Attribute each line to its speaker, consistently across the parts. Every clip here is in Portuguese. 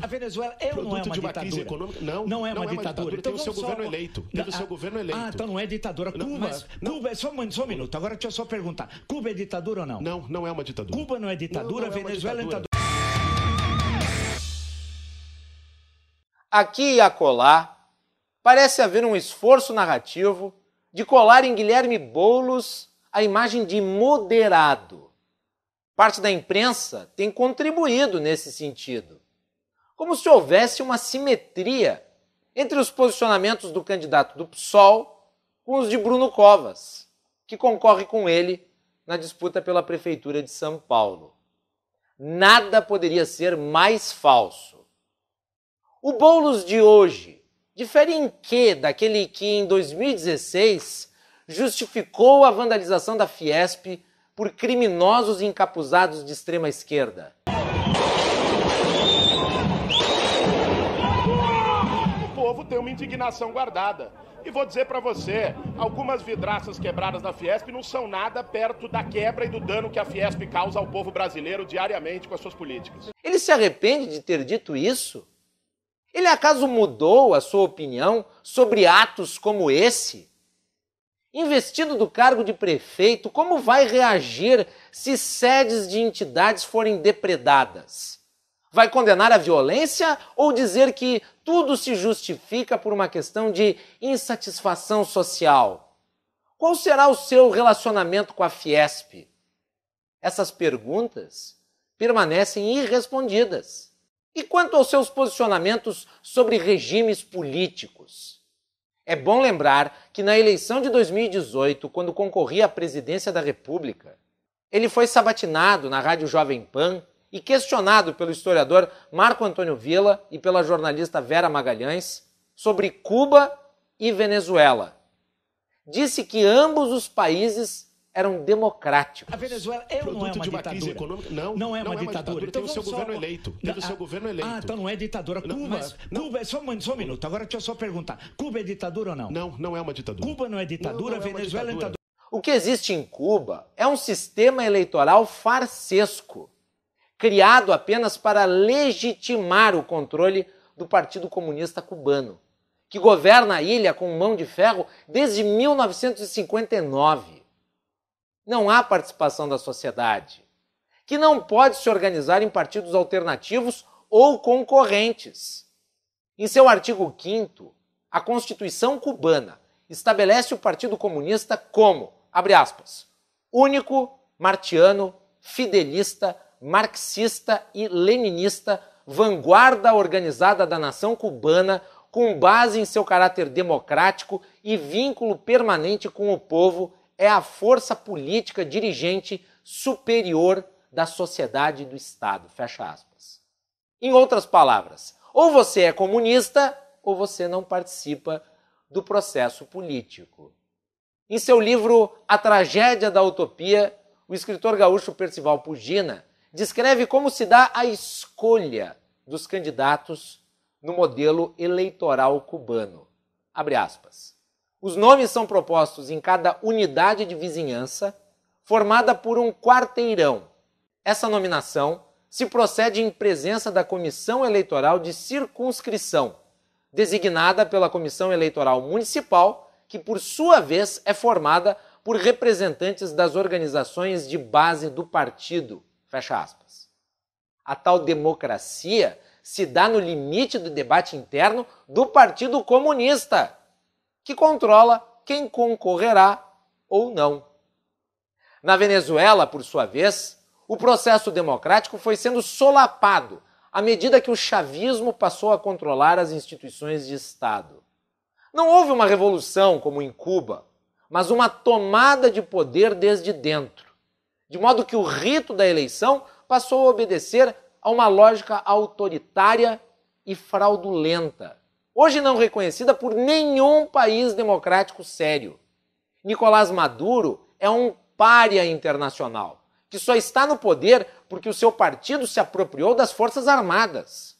Speaker 1: A Venezuela eu é Produto não é uma, de uma ditadura. crise econômica? Não, não é uma, não ditadura. É uma ditadura. Então, teve então, o seu só... governo eleito. Teve o seu governo ah, eleito. Ah, então não é ditadura. Não, Cuba, mas, é não. Cuba, só, é só um minuto. Agora deixa eu só perguntar. Cuba é ditadura ou não? Não, não é uma ditadura. Cuba não é ditadura, não, Venezuela é, ditadura. é ditadura. Aqui e acolá, parece haver um esforço narrativo de colar em Guilherme Boulos a imagem de moderado. Parte da imprensa tem contribuído nesse sentido como se houvesse uma simetria entre os posicionamentos do candidato do PSOL com os de Bruno Covas, que concorre com ele na disputa pela Prefeitura de São Paulo. Nada poderia ser mais falso. O Boulos de hoje difere em quê daquele que em 2016 justificou a vandalização da Fiesp por criminosos encapuzados de extrema esquerda?
Speaker 2: uma indignação guardada. E vou dizer para você, algumas vidraças quebradas da Fiesp não são nada perto da quebra e do dano que a Fiesp causa ao povo brasileiro diariamente com as suas políticas.
Speaker 1: Ele se arrepende de ter dito isso? Ele acaso mudou a sua opinião sobre atos como esse? Investido do cargo de prefeito, como vai reagir se sedes de entidades forem depredadas? Vai condenar a violência ou dizer que tudo se justifica por uma questão de insatisfação social? Qual será o seu relacionamento com a Fiesp? Essas perguntas permanecem irrespondidas. E quanto aos seus posicionamentos sobre regimes políticos? É bom lembrar que na eleição de 2018, quando concorria à presidência da República, ele foi sabatinado na Rádio Jovem Pan e questionado pelo historiador Marco Antônio Villa e pela jornalista Vera Magalhães sobre Cuba e Venezuela. Disse que ambos os países eram democráticos. A Venezuela é ou não é uma, uma ditadura? Econômica? Não, não é não uma é ditadura. Então teve o seu só... governo eleito. Teve o seu governo eleito. Ah, então não é ditadura. Cuba, não, mas, é- Cuba é só, só um minuto. Agora deixa eu só perguntar. Cuba é ditadura ou não? Não, não é uma ditadura. Cuba não é ditadura, não, não é Venezuela é ditadura. é ditadura. O que existe em Cuba é um sistema eleitoral farsesco criado apenas para legitimar o controle do Partido Comunista Cubano, que governa a ilha com mão de ferro desde 1959. Não há participação da sociedade, que não pode se organizar em partidos alternativos ou concorrentes. Em seu artigo 5, a Constituição cubana estabelece o Partido Comunista como, abre aspas, único, martiano, fidelista, marxista e leninista, vanguarda organizada da nação cubana, com base em seu caráter democrático e vínculo permanente com o povo, é a força política dirigente superior da sociedade do Estado. Fecha aspas. Em outras palavras, ou você é comunista ou você não participa do processo político. Em seu livro A Tragédia da Utopia, o escritor gaúcho Percival Pugina descreve como se dá a escolha dos candidatos no modelo eleitoral cubano. Abre aspas. Os nomes são propostos em cada unidade de vizinhança, formada por um quarteirão. Essa nominação se procede em presença da Comissão Eleitoral de Circunscrição, designada pela Comissão Eleitoral Municipal, que por sua vez é formada por representantes das organizações de base do partido, Fecha aspas. A tal democracia se dá no limite do debate interno do Partido Comunista, que controla quem concorrerá ou não. Na Venezuela, por sua vez, o processo democrático foi sendo solapado à medida que o chavismo passou a controlar as instituições de Estado. Não houve uma revolução como em Cuba, mas uma tomada de poder desde dentro de modo que o rito da eleição passou a obedecer a uma lógica autoritária e fraudulenta, hoje não reconhecida por nenhum país democrático sério. Nicolás Maduro é um pária internacional que só está no poder porque o seu partido se apropriou das Forças Armadas.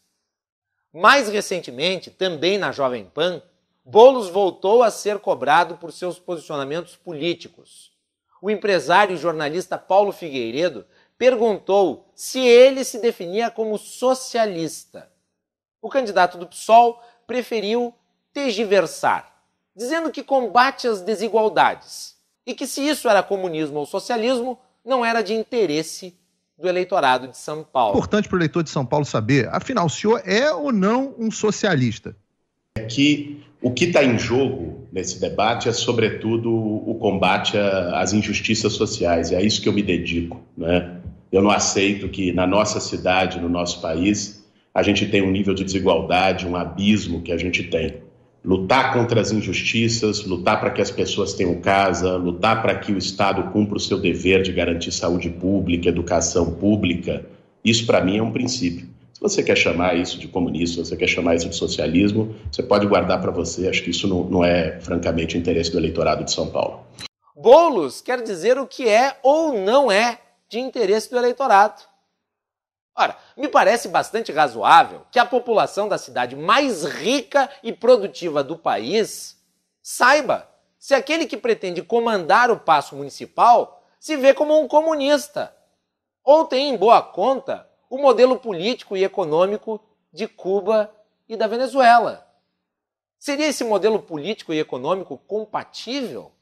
Speaker 1: Mais recentemente, também na Jovem Pan, Bolos voltou a ser cobrado por seus posicionamentos políticos o empresário e jornalista Paulo Figueiredo perguntou se ele se definia como socialista. O candidato do PSOL preferiu tergiversar, dizendo que combate as desigualdades e que se isso era comunismo ou socialismo, não era de interesse do eleitorado de São Paulo.
Speaker 2: Importante para o eleitor de São Paulo saber, afinal, o senhor é ou não um socialista? É que o que está em jogo nesse debate é, sobretudo, o combate às injustiças sociais. É a isso que eu me dedico. Né? Eu não aceito que na nossa cidade, no nosso país, a gente tenha um nível de desigualdade, um abismo que a gente tem. Lutar contra as injustiças, lutar para que as pessoas tenham casa, lutar para que o Estado cumpra o seu dever de garantir saúde pública, educação pública, isso para mim é um princípio. Se você quer chamar isso de comunismo, se você quer chamar isso de socialismo, você pode guardar para você. Acho que isso não, não é, francamente, o interesse do eleitorado de São Paulo.
Speaker 1: Boulos quer dizer o que é ou não é de interesse do eleitorado. Ora, me parece bastante razoável que a população da cidade mais rica e produtiva do país saiba se aquele que pretende comandar o passo municipal se vê como um comunista ou tem em boa conta o modelo político e econômico de Cuba e da Venezuela. Seria esse modelo político e econômico compatível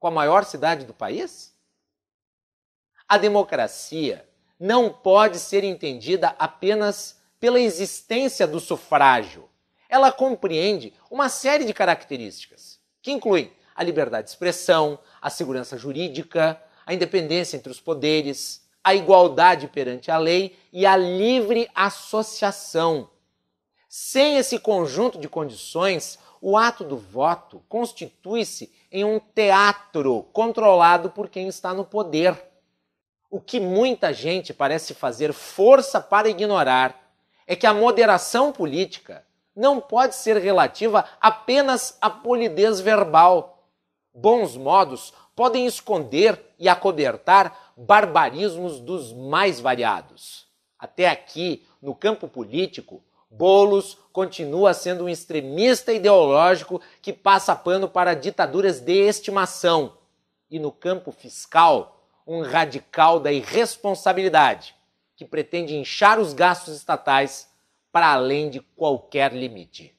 Speaker 1: com a maior cidade do país? A democracia não pode ser entendida apenas pela existência do sufrágio. Ela compreende uma série de características, que incluem a liberdade de expressão, a segurança jurídica, a independência entre os poderes, a igualdade perante a lei e a livre associação. Sem esse conjunto de condições, o ato do voto constitui-se em um teatro controlado por quem está no poder. O que muita gente parece fazer força para ignorar é que a moderação política não pode ser relativa apenas à polidez verbal. Bons modos podem esconder e acobertar barbarismos dos mais variados. Até aqui, no campo político, Bolos continua sendo um extremista ideológico que passa pano para ditaduras de estimação. E no campo fiscal, um radical da irresponsabilidade, que pretende inchar os gastos estatais para além de qualquer limite.